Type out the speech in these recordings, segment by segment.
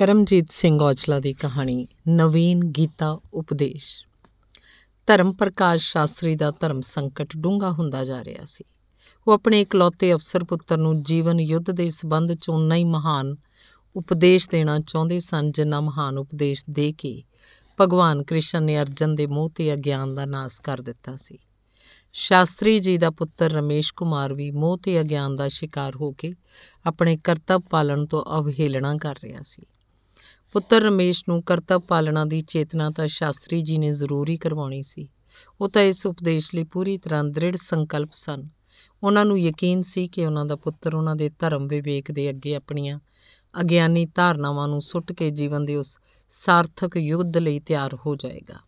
ਕਰਮਜੀਤ ਸਿੰਘ ਔਜਲਾ ਦੀ ਕਹਾਣੀ ਨਵੀਨ ਗੀਤਾ ਉਪਦੇਸ਼ ਧਰਮ ਪ੍ਰਕਾਸ਼ ਸ਼ਾਸਤਰੀ ਦਾ ਧਰਮ ਸੰਕਟ ਡੂੰਘਾ ਹੁੰਦਾ ਜਾ ਰਿਹਾ ਸੀ ਉਹ ਆਪਣੇ ਇਕਲੌਤੇ ਅਫਸਰ ਪੁੱਤਰ ਨੂੰ ਜੀਵਨ ਯੁੱਧ ਦੇ ਸਬੰਧ ਚ ਉਨਾ ਹੀ ਮਹਾਨ ਉਪਦੇਸ਼ ਦੇਣਾ ਚਾਹੁੰਦੇ ਸਨ ਜਿੰਨਾ ਮਹਾਨ ਉਪਦੇਸ਼ ਦੇ ਕੇ ਭਗਵਾਨ ਕ੍ਰਿਸ਼ਨ ਨੇ ਅਰਜਨ ਦੇ ਮੋਹ ਤੇ ਅਗਿਆਨ ਦਾ ਨਾਸ ਕਰ ਦਿੱਤਾ ਸੀ ਸ਼ਾਸਤਰੀ ਜੀ ਦਾ ਪੁੱਤਰ ਰਮੇਸ਼ ਕੁਮਾਰ ਵੀ ਮੋਹ ਤੇ ਅਗਿਆਨ ਦਾ ਸ਼ਿਕਾਰ ਹੋ ਕੇ ਆਪਣੇ ਕਰਤੱਵ ਪਾਲਣ ਤੋਂ ਅਵਹੇਲਣਾ ਕਰ ਰਿਹਾ ਸੀ ਪੁੱਤਰ ਰਮੇਸ਼ ਨੂੰ ਕਰਤੱਵ ਪਾਲਣਾ ਦੀ ਚੇਤਨਾ ਤਾਂ ਸ਼ਾਸਤਰੀ ਜੀ ਨੇ ਜ਼ਰੂਰੀ ਕਰਵਾਉਣੀ ਸੀ ਉਹ ਤਾਂ ਇਸ ਉਪਦੇਸ਼ ਲਈ ਪੂਰੀ ਤਰ੍ਹਾਂ ਦ੍ਰਿੜ ਸੰਕਲਪ ਸਨ ਉਹਨਾਂ ਨੂੰ ਯਕੀਨ ਸੀ ਕਿ ਉਹਨਾਂ ਦਾ ਪੁੱਤਰ ਉਹਨਾਂ ਦੇ ਧਰਮ ਵਿਵੇਕ ਦੇ ਅੱਗੇ ਆਪਣੀਆਂ ਅਗਿਆਨੀ ਧਾਰਨਾਵਾਂ ਨੂੰ ਸੁੱਟ ਕੇ ਜੀਵਨ ਦੇ ਉਸ ਸਾਰਥਕ ਯੁੱਧ ਲਈ ਤਿਆਰ ਹੋ ਜਾਏਗਾ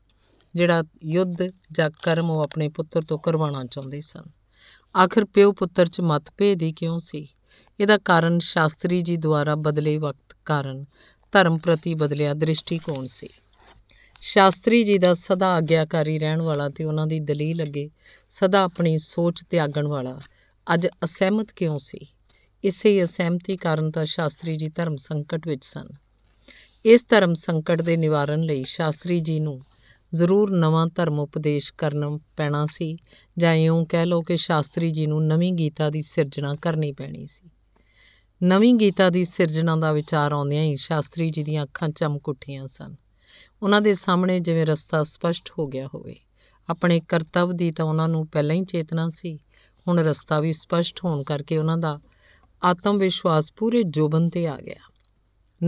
ਜਿਹੜਾ ਯੁੱਧ ਜਾਂ ਕਰਮ ਉਹ ਆਪਣੇ ਪੁੱਤਰ ਤੋਂ ਕਰਵਾਉਣਾ ਚਾਹੁੰਦੇ ਸਨ ਆਖਰ ਪਿਓ ਪੁੱਤਰ 'ਚ ਮਤਭੇਦ ਹੀ ਕਿਉਂ ਸੀ ਇਹਦਾ ਕਾਰਨ ਸ਼ਾਸਤਰੀ ਜੀ ਦੁਆਰਾ ਬਦਲੇ ਵਕਤ ਕਾਰਨ ਧਰਮ ਪ੍ਰਤੀ ਬਦਲਿਆ ਦ੍ਰਿਸ਼ਟੀਕੋਣ ਸੀ ਸ਼ਾਸਤਰੀ ਜੀ ਦਾ ਸਦਾ ਆਗਿਆਕਾਰੀ ਰਹਿਣ ਵਾਲਾ ਤੇ ਉਹਨਾਂ ਦੀ ਦਲੀਲ ਲੱਗੇ ਸਦਾ ਆਪਣੀ ਸੋਚ ਤਿਆਗਣ ਵਾਲਾ ਅੱਜ ਅਸਹਿਮਤ ਕਿਉਂ ਸੀ ਇਸੇ ਅਸਹਿਮਤੀ ਕਾਰਨ ਤਾਂ ਸ਼ਾਸਤਰੀ ਜੀ ਧਰਮ ਸੰਕਟ ਵਿੱਚ ਸਨ ਇਸ ਧਰਮ ਸੰਕਟ ਦੇ ਨਿਵਾਰਨ ਲਈ ਸ਼ਾਸਤਰੀ ਜੀ ਨੂੰ ਜ਼ਰੂਰ ਨਵਾਂ ਧਰਮ ਉਪਦੇਸ਼ ਕਰਨਾ ਪੈਣਾ ਸੀ ਜਾਂ ਇਉਂ ਕਹਿ ਲਓ ਕਿ ਸ਼ਾਸਤਰੀ ਜੀ ਨੂੰ ਨਵੀਂ ਗੀਤਾ ਦੀ ਸਿਰਜਣਾ ਕਰਨੀ ਪੈਣੀ ਸੀ ਨਵੀਂ ਗੀਤਾ ਦੀ ਸਿਰਜਣਾ ਦਾ ਵਿਚਾਰ ਆਉਂਦਿਆਂ ਹੀ ਸ਼ਾਸਤਰੀ ਜੀ ਦੀਆਂ ਅੱਖਾਂ ਚਮਕ ਉੱਠੀਆਂ ਸਨ ਉਹਨਾਂ ਦੇ ਸਾਹਮਣੇ ਜਿਵੇਂ ਰਸਤਾ ਸਪਸ਼ਟ ਹੋ ਗਿਆ ਹੋਵੇ ਆਪਣੇ ਕਰਤੱਵ ਦੀ ਤਾਂ ਉਹਨਾਂ ਨੂੰ ਪਹਿਲਾਂ ਹੀ ਚੇਤਨਾ ਸੀ ਹੁਣ ਰਸਤਾ ਵੀ ਸਪਸ਼ਟ ਹੋਣ ਕਰਕੇ ਉਹਨਾਂ ਦਾ ਆਤਮ ਵਿਸ਼ਵਾਸ ਪੂਰੇ ਜੋਬਨ ਤੇ ਆ ਗਿਆ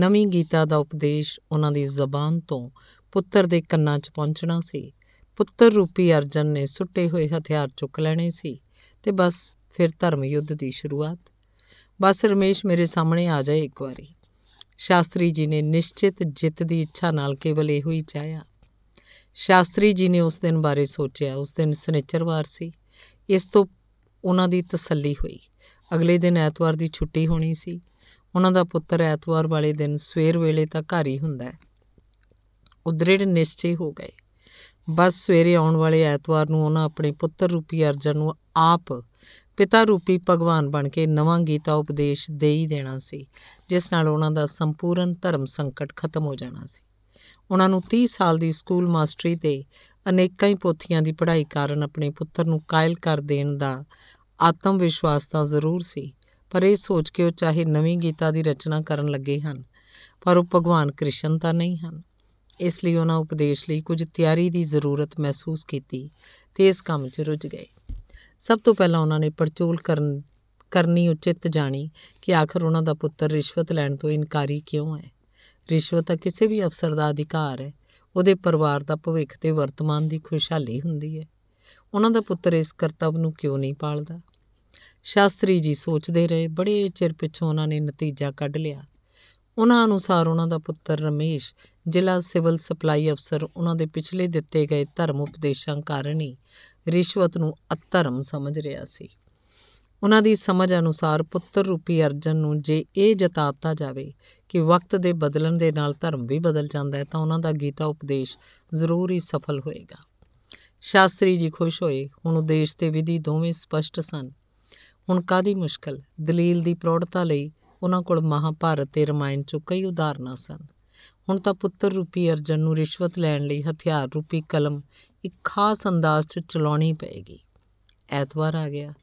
ਨਵੀਂ ਗੀਤਾ ਦਾ ਉਪਦੇਸ਼ ਉਹਨਾਂ ਦੀ ਜ਼ਬਾਨ ਤੋਂ ਪੁੱਤਰ ਦੇ ਕੰਨਾਂ 'ਚ ਪਹੁੰਚਣਾ ਸੀ ਪੁੱਤਰ ਰੂਪੀ ਅਰਜਨ ਨੇ ਸੁੱਟੇ ਹੋਏ ਹਥਿਆਰ ਚੁੱਕ ਲੈਣੇ ਸੀ ਤੇ ਬਸ ਫਿਰ ਧਰਮ ਯੁੱਧ ਦੀ ਸ਼ੁਰੂਆਤ ਬਸ ਰਮੇਸ਼ ਮੇਰੇ ਸਾਹਮਣੇ ਆ ਜਾਏ ਇੱਕ ਵਾਰੀ ਸ਼ਾਸਤਰੀ ਜੀ ਨੇ ਨਿਸ਼ਚਿਤ ਜਿੱਤ ਦੀ ਇੱਛਾ ਨਾਲ ਕੇਵਲ ਇਹੋ ਹੀ ਚਾਹਿਆ ਸ਼ਾਸਤਰੀ ਜੀ ਨੇ ਉਸ ਦਿਨ ਬਾਰੇ ਸੋਚਿਆ ਉਸ ਦਿਨ ਸਨੇਚਰਵਾਰ ਸੀ ਇਸ ਤੋਂ ਉਹਨਾਂ ਦੀ ਤਸੱਲੀ ਹੋਈ ਅਗਲੇ ਦਿਨ ਐਤਵਾਰ ਦੀ ਛੁੱਟੀ ਹੋਣੀ ਸੀ ਉਹਨਾਂ ਦਾ ਪੁੱਤਰ ਐਤਵਾਰ ਵਾਲੇ ਦਿਨ ਸਵੇਰ ਵੇਲੇ ਤਾਂ ਘਰ ਹੀ ਹੁੰਦਾ ਹੈ ਉਦ੍ਰਿੜ ਨਿਸ਼ਚੇ ਹੋ ਗਏ ਬਸ ਸਵੇਰੇ ਆਉਣ ਵਾਲੇ ਐਤਵਾਰ ਨੂੰ ਉਹਨਾਂ ਆਪਣੇ ਪੁੱਤਰ ਰੂਪੀ ਅਰਜਨ ਨੂੰ ਆਪ ਪਿਤਾ ਰੂਪੀ ਭਗਵਾਨ ਬਣ ਕੇ ਨਵਾਂ ਗੀਤਾ ਉਪਦੇਸ਼ ਦੇ ਹੀ ਦੇਣਾ ਸੀ ਜਿਸ ਨਾਲ ਉਹਨਾਂ ਦਾ ਸੰਪੂਰਨ ਧਰਮ ਸੰਕਟ ਖਤਮ ਹੋ ਜਾਣਾ ਸੀ ਉਹਨਾਂ ਨੂੰ 30 ਸਾਲ ਦੀ ਸਕੂਲ ਮਾਸਟਰੀ ਤੇ ਅਨੇਕਾਂ ਹੀ ਪੋਥੀਆਂ ਦੀ ਪੜ੍ਹਾਈ ਕਾਰਨ ਆਪਣੇ ਪੁੱਤਰ ਨੂੰ ਕਾਇਲ ਕਰ ਦੇਣ ਦਾ ਆਤਮ ਵਿਸ਼ਵਾਸ ਤਾਂ ਜ਼ਰੂਰ ਸੀ ਪਰ ਇਹ ਸੋਚ ਕੇ ਉਹ ਚਾਹੇ ਨਵੀਂ ਗੀਤਾ ਦੀ ਰਚਨਾ ਕਰਨ ਲੱਗੇ ਹਨ ਪਰ ਉਹ ਭਗਵਾਨ ਕ੍ਰਿਸ਼ਨ ਤਾਂ ਨਹੀਂ ਹਨ ਇਸ ਲਈ ਉਹਨਾਂ ਉਪਦੇਸ਼ ਲਈ ਕੁਝ ਤਿਆਰੀ ਦੀ ਜ਼ਰੂਰਤ ਮਹਿਸੂਸ ਕੀਤੀ ਤੇ ਇਸ ਕੰਮ 'ਚ ਰੁੱਝ ਗਏ ਸਭ ਤੋਂ ਪਹਿਲਾਂ ਉਹਨਾਂ ਨੇ ਪਰਚੋਲ ਕਰਨ ਕਰਨੀ ਉਚਿਤ ਜਾਣੀ ਕਿ ਆਖਰ ਉਹਨਾਂ ਦਾ ਪੁੱਤਰ ਰਿਸ਼ਵਤ ਲੈਣ ਤੋਂ ਇਨਕਾਰੀ ਕਿਉਂ ਹੈ ਰਿਸ਼ਵਤ ਤਾਂ ਕਿਸੇ ਵੀ ਅਫਸਰ ਦਾ ਅਧਿਕਾਰ ਹੈ ਉਹਦੇ ਪਰਿਵਾਰ ਦਾ ਭਵਿੱਖ ਤੇ ਵਰਤਮਾਨ ਦੀ ਖੁਸ਼ਹਾਲੀ ਹੁੰਦੀ ਹੈ ਉਹਨਾਂ ਦਾ ਪੁੱਤਰ ਇਸ ਕਰਤੱਵ ਨੂੰ ਕਿਉਂ ਨਹੀਂ ਪਾਲਦਾ ਸ਼ਾਸਤਰੀ ਜੀ ਸੋਚਦੇ ਰਹੇ ਬੜੇ ਚਿਰ ਪਿਛੋਂ ਉਹਨਾਂ ਨੇ ਨਤੀਜਾ ਕੱਢ ਲਿਆ ਉਹਨਾਂ ਅਨੁਸਾਰ ਉਹਨਾਂ ਦਾ ਪੁੱਤਰ ਰਮੇਸ਼ ਜ਼ਿਲ੍ਹਾ ਸਿਵਲ ਸਪਲਾਈ ਅਫਸਰ ਉਹਨਾਂ ਦੇ ਪਿਛਲੇ ਦਿੱਤੇ ਗਏ ਧਰਮ ਉਪਦੇਸ਼ਾਂ ਕਾਰਨ ਹੀ ਰਿਸ਼ਵਤ ਨੂੰ ਅਧਰਮ ਸਮਝ ਰਿਹਾ ਸੀ ਉਹਨਾਂ ਦੀ ਸਮਝ ਅਨੁਸਾਰ ਪੁੱਤਰ ਰੂਪੀ ਅਰਜਨ ਨੂੰ ਜੇ ਇਹ ਜਤਾਤਾ ਜਾਵੇ ਕਿ ਵਕਤ ਦੇ ਬਦਲਣ ਦੇ ਨਾਲ ਧਰਮ ਵੀ ਬਦਲ ਜਾਂਦਾ ਹੈ ਤਾਂ ਉਹਨਾਂ ਦਾ ਗੀਤਾ ਉਪਦੇਸ਼ ਜ਼ਰੂਰ ਹੀ ਸਫਲ ਹੋਏਗਾ ਸ਼ਾਸਤਰੀ ਜੀ ਖੁਸ਼ ਹੋਏ ਹੁਣ ਉਦੇਸ਼ ਤੇ ਵਿਧੀ ਦੋਵੇਂ ਸਪਸ਼ਟ ਸਨ ਹੁਣ ਕਾਦੀ ਮੁਸ਼ਕਲ ਦਲੀਲ ਦੀ ਪ੍ਰੌੜਤਾ ਲਈ ਉਹਨਾਂ ਕੋਲ ਮਹਾਭਾਰਤ ਤੇ ਰਮਾਇਣ ਚੋਂ ਕਈ ਉਦਾਹਰਨਾਂ ਸਨ ਹੁਣ ਤਾਂ ਪੁੱਤਰ ਰੂਪੀ ਅਰਜਨ ਨੂੰ ਰਿਸ਼ਵਤ ਲੈਣ ਲਈ ਹਥਿਆਰ ਰੂਪੀ ਕਲਮ ਇੱਕ ਖਾਸ ਅੰਦਾਜ਼ 'ਚ ਚਲਾਉਣੀ ਪਏਗੀ ਐਤਵਾਰ ਆ ਗਿਆ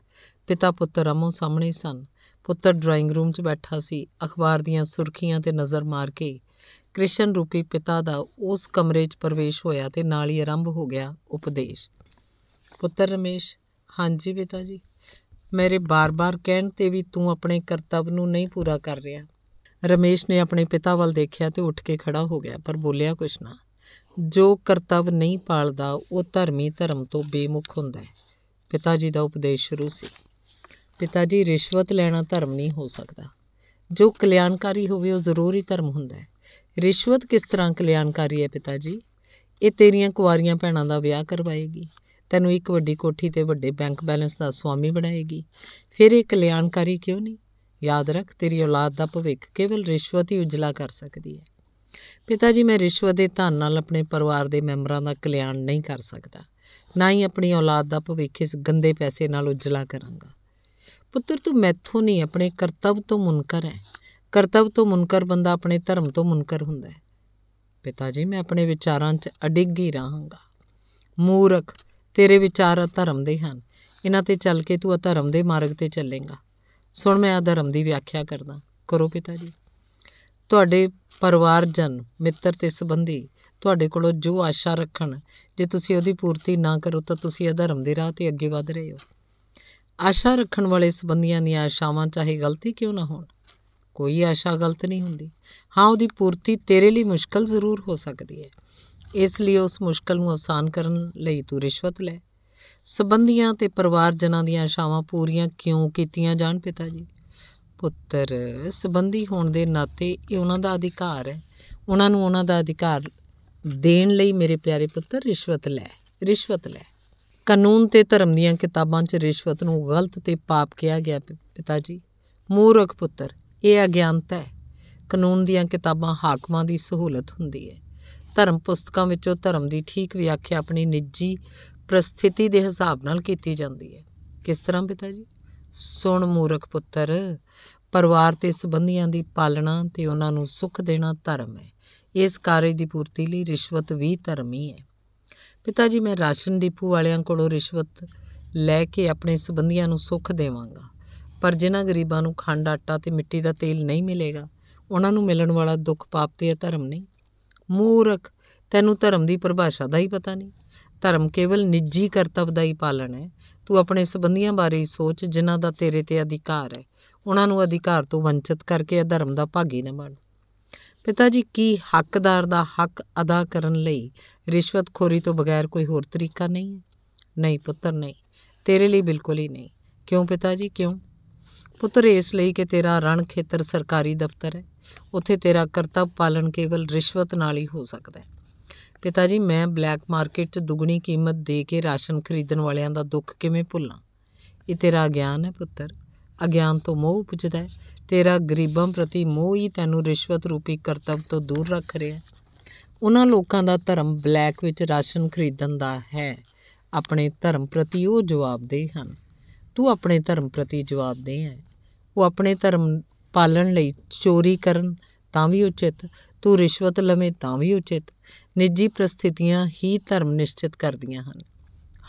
ਪਿਤਾ ਪੁੱਤਰ ਅਮੋ ਸਾਹਮਣੇ ਸਨ ਪੁੱਤਰ ਡਰਾਇੰਗ ਰੂਮ 'ਚ ਬੈਠਾ ਸੀ ਅਖਬਾਰ ਦੀਆਂ ਸੁਰਖੀਆਂ ਤੇ ਨਜ਼ਰ ਮਾਰ ਕੇ ਕ੍ਰਿਸ਼ਨ ਰੂਪੀ ਪਿਤਾ ਦਾ ਉਸ ਕਮਰੇ 'ਚ ਪ੍ਰਵੇਸ਼ ਹੋਇਆ ਤੇ ਨਾਲ ਹੀ ਆਰੰਭ ਹੋ ਗਿਆ ਉਪਦੇਸ਼ ਪੁੱਤਰ ਰਮੇਸ਼ ਹਾਂਜੀ ਪਿਤਾ ਜੀ ਮੇਰੇ ਬਾਰ-ਬਾਰ ਕਹਿਣ ਤੇ ਵੀ ਤੂੰ ਆਪਣੇ ਕਰਤੱਵ ਨੂੰ ਨਹੀਂ ਪੂਰਾ ਕਰ ਰਿਹਾ। ਰਮੇਸ਼ ਨੇ ਆਪਣੇ ਪਿਤਾ ਵੱਲ ਦੇਖਿਆ ਤੇ ਉੱਠ ਕੇ ਖੜਾ ਹੋ ਗਿਆ, ਪਰ ਬੋਲਿਆ ਕੁਛ ਨਾ। ਜੋ ਕਰਤੱਵ ਨਹੀਂ ਪਾਲਦਾ, ਉਹ ਧਰਮੀ ਧਰਮ ਤੋਂ ਬੇਮੁਖ ਹੁੰਦਾ ਹੈ। ਪਿਤਾ ਜੀ ਦਾ ਉਪਦੇਸ਼ ਸ਼ੁਰੂ ਸੀ। ਪਿਤਾ ਜੀ ਰਿਸ਼ਵਤ ਲੈਣਾ ਧਰਮ ਨਹੀਂ ਹੋ ਸਕਦਾ। ਜੋ ਕਲਿਆਣਕਾਰੀ ਹੋਵੇ, ਉਹ ਜ਼ਰੂਰੀ ਧਰਮ ਹੁੰਦਾ ਹੈ। ਰਿਸ਼ਵਤ ਕਿਸ ਤਰ੍ਹਾਂ ਕਲਿਆਣਕਾਰੀ ਹੈ ਪਿਤਾ ਜੀ? ਇਹ ਤੇਰੀਆਂ ਕੁਆਰੀਆਂ ਭੈਣਾਂ ਦਾ ਵਿਆਹ ਕਰਵਾਏਗੀ। ਤੈਨੂੰ ਇੱਕ ਵੱਡੀ ਕੋਠੀ ਤੇ ਵੱਡੇ ਬੈਂਕ ਬੈਲੈਂਸ ਦਾ ਸਵਾਮੀ ਬਣਾਏਗੀ ਫਿਰ ਇਹ ਕਲਿਆਣਕਾਰੀ ਕਿਉਂ ਨਹੀਂ ਯਾਦ ਰੱਖ ਤੇਰੀ ਔਲਾਦ ਦਾ ਭਵਿੱਖ ਕੇਵਲ ਰਿਸ਼ਵਤ ਹੀ ਉਜਲਾ ਕਰ ਸਕਦੀ ਹੈ ਪਿਤਾ ਜੀ ਮੈਂ ਰਿਸ਼ਵਤ ਦੇ ਧਨ ਨਾਲ ਆਪਣੇ ਪਰਿਵਾਰ ਦੇ ਮੈਂਬਰਾਂ ਦਾ ਕਲਿਆਣ ਨਹੀਂ ਕਰ ਸਕਦਾ ਨਾ ਹੀ ਆਪਣੀ ਔਲਾਦ ਦਾ ਭਵਿੱਖ ਇਸ ਗੰਦੇ ਪੈਸੇ ਨਾਲ ਉਜਲਾ ਕਰਾਂਗਾ ਪੁੱਤਰ ਤੂੰ ਮੈਥੋਂ ਨਹੀਂ ਆਪਣੇ ਕਰਤੱਵ ਤੋਂ ਮੁਨਕਰ ਹੈ ਕਰਤੱਵ ਤੋਂ ਮੁਨਕਰ ਬੰਦਾ ਆਪਣੇ ਧਰਮ ਤੋਂ ਮੁਨਕਰ ਹੁੰਦਾ ਹੈ ਪਿਤਾ ਜੀ ਮੈਂ ਆਪਣੇ ਵਿਚਾਰਾਂ 'ਚ ਅਡਿੱਗ ਹੀ ਰਹਾਂਗਾ ਮੂਰਖ ਤੇਰੇ ਵਿਚਾਰ ਧਰਮ ਦੇ ਹਨ ਇਹਨਾਂ ਤੇ ਚੱਲ ਕੇ ਤੂੰ ਧਰਮ ਦੇ ਮਾਰਗ ਤੇ ਚੱਲੇਗਾ ਸੁਣ ਮੈਂ ਆ ਧਰਮ ਦੀ ਵਿਆਖਿਆ ਕਰਦਾ ਕਰੋ ਪਿਤਾ ਜੀ ਤੁਹਾਡੇ ਪਰਿਵਾਰ ਜਨ ਮਿੱਤਰ ਤੇ ਸਬੰਧੀ ਤੁਹਾਡੇ ਕੋਲੋਂ ਜੋ ਆਸ਼ਾ ਰੱਖਣ ਜੇ ਤੁਸੀਂ ਉਹਦੀ ਪੂਰਤੀ ਨਾ ਕਰੋ ਤਾਂ ਤੁਸੀਂ ਅਧਰਮ ਦੇ ਰਾਹ ਤੇ ਅੱਗੇ ਵਧ ਰਹੇ ਹੋ ਆਸ਼ਾ ਰੱਖਣ ਵਾਲੇ ਸਬੰਧੀਆਂ ਦੀਆਂ ਆਸ਼ਾਵਾਂ ਚਾਹੇ ਗਲਤੀ ਕਿਉਂ ਨਾ ਹੋਣ ਕੋਈ ਆਸ਼ਾ ਗਲਤ ਨਹੀਂ ਹੁੰਦੀ ਹਾਂ ਉਹਦੀ ਪੂਰਤੀ ਤੇਰੇ ਲਈ ਮੁਸ਼ਕਲ ਜ਼ਰੂਰ ਹੋ ਸਕਦੀ ਹੈ ਇਸ ਲਈ ਉਸ ਮੁਸ਼ਕਲ ਨੂੰ ਆਸਾਨ ਕਰਨ ਲਈ ਤੂੰ ਰਿਸ਼ਵਤ ਲੈ ਸਬੰਧੀਆਂ ਤੇ ਪਰਿਵਾਰਜਨਾਂ ਦੀਆਂ ਆਸ਼ਾਵਾਂ ਪੂਰੀਆਂ ਕਿਉਂ ਕੀਤੀਆਂ ਜਾਣ ਪਿਤਾ ਜੀ ਪੁੱਤਰ ਸਬੰਧੀ ਹੋਣ ਦੇ ਨਾਤੇ ਇਹ ਉਹਨਾਂ ਦਾ ਅਧਿਕਾਰ ਹੈ ਉਹਨਾਂ ਨੂੰ ਉਹਨਾਂ ਦਾ ਅਧਿਕਾਰ ਦੇਣ ਲਈ ਮੇਰੇ ਪਿਆਰੇ ਪੁੱਤਰ ਰਿਸ਼ਵਤ ਲੈ ਰਿਸ਼ਵਤ ਲੈ ਕਾਨੂੰਨ ਤੇ ਧਰਮ ਦੀਆਂ ਕਿਤਾਬਾਂ 'ਚ ਰਿਸ਼ਵਤ ਨੂੰ ਗਲਤ ਤੇ ਪਾਪ ਕਿਹਾ ਗਿਆ ਪਿਤਾ ਜੀ ਮੂਰਖ ਪੁੱਤਰ ਇਹ ਅਗਿਆਨਤਾ ਹੈ ਕਾਨੂੰਨ ਦੀਆਂ ਕਿਤਾਬਾਂ ਹਾਕਮਾਂ ਦੀ ਸਹੂਲਤ ਹੁੰਦੀ ਹੈ ਧਰਮ ਪੁਸਤਕਾਂ ਵਿੱਚੋਂ ਧਰਮ ਦੀ ਠੀਕ ਵਿਆਖਿਆ ਆਪਣੀ ਨਿੱਜੀ ਪ੍ਰਸਥਿਤੀ ਦੇ ਹਿਸਾਬ ਨਾਲ ਕੀਤੀ ਜਾਂਦੀ ਹੈ ਕਿਸ ਤਰ੍ਹਾਂ ਪਿਤਾ ਜੀ ਸੁਣ ਮੂਰਖ ਪੁੱਤਰ ਪਰਿਵਾਰ ਤੇ ਸਬੰਧੀਆਂ ਦੀ ਪਾਲਣਾ ਤੇ ਉਹਨਾਂ ਨੂੰ ਸੁੱਖ ਦੇਣਾ ਧਰਮ ਹੈ ਇਸ ਕਾਰਜ ਦੀ ਪੂਰਤੀ ਲਈ ਰਿਸ਼ਵਤ ਵੀ ਧਰਮੀ ਹੈ ਪਿਤਾ ਜੀ ਮੈਂ ਰਾਸ਼ਨ ਡਿਪੂ ਵਾਲਿਆਂ ਕੋਲੋਂ ਰਿਸ਼ਵਤ ਲੈ ਕੇ ਆਪਣੇ ਸਬੰਧੀਆਂ ਨੂੰ ਸੁੱਖ ਦੇਵਾਂਗਾ ਪਰ ਜਿਨ੍ਹਾਂ ਗਰੀਬਾਂ ਨੂੰ ਖੰਡ ਆਟਾ ਤੇ ਮਿੱਟੀ ਦਾ ਤੇਲ ਨਹੀਂ ਮਿਲੇਗਾ ਉਹਨਾਂ ਨੂੰ ਮਿਲਣ ਵਾਲਾ ਦੁੱਖ ਪਾਪ ਤੇ ਧਰਮ ਨਹੀਂ ਮੂਰਖ ਤੈਨੂੰ ਧਰਮ ਦੀ ਪਰਿਭਾਸ਼ਾ ਦਾ ਹੀ ਪਤਾ ਨਹੀਂ ਧਰਮ ਕੇਵਲ ਨਿੱਜੀ ਕਰਤੱਵ ਦਾ ਹੀ ਪਾਲਣ ਹੈ ਤੂੰ ਆਪਣੇ ਸਬੰਧੀਆਂ ਬਾਰੇ ਸੋਚ ਜਿਨ੍ਹਾਂ ਦਾ ਤੇਰੇ ਤੇ ਅਧਿਕਾਰ ਹੈ ਉਹਨਾਂ ਨੂੰ ਅਧਿਕਾਰ ਤੋਂ ਵੰਚਿਤ ਕਰਕੇ ਧਰਮ ਦਾ ਭਾਗੀ ਨਾ ਬਣ ਪਿਤਾ ਜੀ ਕੀ ਹੱਕਦਾਰ ਦਾ ਹੱਕ ਅਦਾ ਕਰਨ ਲਈ ਰਿਸ਼ਵਤਖੋਰੀ ਤੋਂ ਬਗੈਰ ਕੋਈ ਹੋਰ ਤਰੀਕਾ ਨਹੀਂ ਹੈ ਨਹੀਂ ਪੁੱਤਰ ਨਹੀਂ ਤੇਰੇ ਲਈ ਬਿਲਕੁਲ ਹੀ ਨਹੀਂ ਕਿਉਂ ਪਿਤਾ ਜੀ ਕਿਉਂ ਪੁੱਤਰ ਇਸ ਲਈ ਕਿ ਤੇਰਾ ਰਣ ਖੇਤਰ ਸਰਕਾਰੀ ਦਫ਼ਤਰ ਹੈ ਉੱਥੇ ਤੇਰਾ ਕਰਤੱਵ ਪਾਲਣ ਕੇਵਲ ਰਿਸ਼ਵਤ ਨਾਲ ਹੀ ਹੋ ਸਕਦਾ ਹੈ ਪਿਤਾ ਜੀ ਮੈਂ ਬਲੈਕ ਮਾਰਕੀਟ 'ਚ ਦੁੱਗਣੀ ਕੀਮਤ ਦੇ ਕੇ ਰਾਸ਼ਨ ਖਰੀਦਣ ਵਾਲਿਆਂ ਦਾ ਦੁੱਖ ਕਿਵੇਂ ਭੁੱਲਾਂ ਇਹ ਤੇਰਾ ਗਿਆਨ ਹੈ ਪੁੱਤਰ ਅਗਿਆਨ ਤੋਂ ਮੋਹ ਉਪਜਦਾ ਹੈ ਤੇਰਾ ਗਰੀਬਾਂ ਪ੍ਰਤੀ ਮੋਹ ਹੀ ਤੈਨੂੰ ਰਿਸ਼ਵਤ ਰੂਪੀ ਕਰਤੱਵ ਤੋਂ ਦੂਰ ਰੱਖ ਰਿਹਾ ਹੈ ਉਹਨਾਂ ਲੋਕਾਂ ਦਾ ਧਰਮ ਬਲੈਕ ਵਿੱਚ ਰਾਸ਼ਨ ਖਰੀਦਣ ਦਾ ਹੈ ਆਪਣੇ ਧਰਮ ਪ੍ਰਤੀ ਉਹ ਜਵਾਬਦੇਹ ਹਨ ਤੂੰ ਆਪਣੇ ਧਰਮ ਪ੍ਰਤੀ ਜਵਾਬਦੇਹ ਹੈ ਉਹ ਆਪਣੇ ਧਰਮ ਪਾਲਣ ਲਈ ਚੋਰੀ ਕਰਨ ਤਾਂ ਵੀ ਉਚਿਤ ਤੂੰ ਰਿਸ਼ਵਤ ਲਵੇਂ ਤਾਂ ਵੀ ਉਚਿਤ ਨਿੱਜੀ ਪ੍ਰਸਥਿਤੀਆਂ ਹੀ ਧਰਮ ਨਿਸ਼ਚਿਤ ਕਰਦੀਆਂ ਹਨ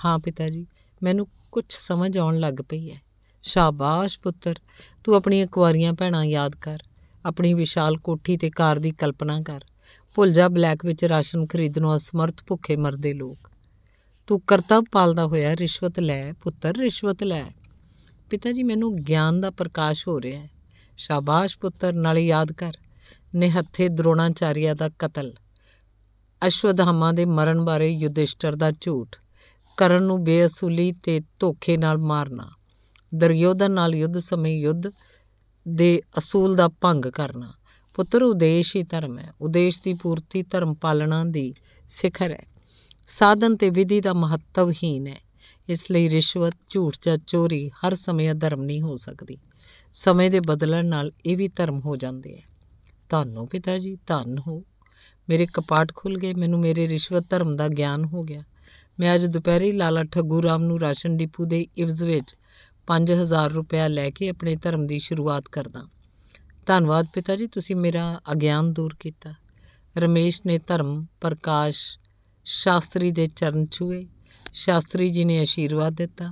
ਹਾਂ ਪਿਤਾ ਜੀ ਮੈਨੂੰ ਕੁਝ ਸਮਝ ਆਉਣ ਲੱਗ ਪਈ ਹੈ ਸ਼ਾਬਾਸ਼ ਪੁੱਤਰ ਤੂੰ ਆਪਣੀਆਂ ਕੁਆਰੀਆਂ ਭੈਣਾਂ ਯਾਦ ਕਰ ਆਪਣੀ ਵਿਸ਼ਾਲ ਕੋਠੀ ਤੇ ਕਾਰ ਦੀ ਕਲਪਨਾ ਕਰ ਭੁੱਲ ਜਾ ਬਲੈਕ ਵਿੱਚ ਰਾਸ਼ਨ ਖਰੀਦਣੋਂ ਅਸਮਰਥ ਭੁੱਖੇ ਮਰਦੇ ਲੋਕ ਤੂੰ ਕਰਤੱਵ ਪਾਲਦਾ ਹੋਇਆ ਰਿਸ਼ਵਤ ਲੈ ਪੁੱਤਰ ਰਿਸ਼ਵਤ ਲੈ ਪਿਤਾ ਜੀ ਮੈਨੂੰ ਗਿਆਨ ਦਾ ਪ੍ਰਕਾਸ਼ ਹੋ ਰਿਹਾ ਹੈ ਸ਼ਾਬਾਸ਼ ਪੁੱਤਰ ਨਾਲ ਯਾਦ ਕਰ ਨਿਹੱਥੇ ਦਰੋਣਾਚਾਰੀਆ ਦਾ ਕਤਲ ਅਸ਼ਵਧਾਮਾ ਦੇ ਮਰਨ ਬਾਰੇ ਯੁਧਿਸ਼ਟਰ ਦਾ ਝੂਠ ਕਰਨ ਨੂੰ ਬੇਅਸੂਲੀ ਤੇ ਧੋਖੇ ਨਾਲ ਮਾਰਨਾ ਦਰਯੋਦਨ ਨਾਲ ਯੁੱਧ ਸਮੇਂ ਯੁੱਧ ਦੇ ਅਸੂਲ ਦਾ ਭੰਗ ਕਰਨਾ ਪੁੱਤਰ ਉਦੇਸ਼ ਹੀ ਧਰਮ ਹੈ ਉਦੇਸ਼ ਦੀ ਪੂਰਤੀ ਧਰਮ ਪਾਲਣਾ ਦੀ ਸਿਖਰ ਹੈ ਸਾਧਨ ਤੇ ਵਿਧੀ ਦਾ ਮਹੱਤਵਹੀਨ ਹੈ ਇਸ ਲਈ ਰਿਸ਼ਵਤ ਝੂਠ ਜਾਂ ਚੋਰੀ ਹਰ ਸਮੇਂ ਅਧਰਮ ਨਹੀਂ ਹੋ ਸਕਦੀ ਸਮੇਂ ਦੇ ਬਦਲਣ ਨਾਲ ਇਹ ਵੀ ਧਰਮ ਹੋ ਜਾਂਦੇ ਆ ਧੰਨੋ ਪਿਤਾ ਜੀ ਧੰਨ ਹੋ ਮੇਰੇ ਕਪਾਟ ਖੁੱਲ ਗਏ ਮੈਨੂੰ ਮੇਰੇ ਰਿਸ਼ਵਤ ਧਰਮ ਦਾ ਗਿਆਨ ਹੋ ਗਿਆ ਮੈਂ ਅੱਜ ਦੁਪਹਿਰੇ ਲਾਲਾ ਠੱਗੂ ਰਾਮ ਨੂੰ ਰਾਸ਼ਨ ਡਿਪੂ ਦੇ ਇਵਜ਼ ਵਿੱਚ 5000 ਰੁਪਇਆ ਲੈ ਕੇ ਆਪਣੇ ਧਰਮ ਦੀ ਸ਼ੁਰੂਆਤ ਕਰਦਾ ਧੰਨਵਾਦ ਪਿਤਾ ਜੀ ਤੁਸੀਂ ਮੇਰਾ ਅਗਿਆਨ ਦੂਰ ਕੀਤਾ ਰਮੇਸ਼ ਨੇ ਧਰਮ ਪ੍ਰਕਾਸ਼ ਸ਼ਾਸਤਰੀ ਦੇ ਚਰਨ ਛੂਏ ਸ਼ਾਸਤਰੀ ਜੀ ਨੇ ਆਸ਼ੀਰਵਾਦ ਦਿੱਤਾ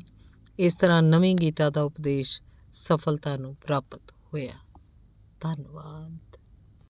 ਇਸ ਤਰ੍ਹਾਂ ਨਵੀਂ ਗੀਤਾ ਦਾ ਉਪਦੇਸ਼ ਸਫਲਤਾ ਨੂੰ ਪ੍ਰਾਪਤ ਹੋਇਆ ਧੰਨਵਾਦ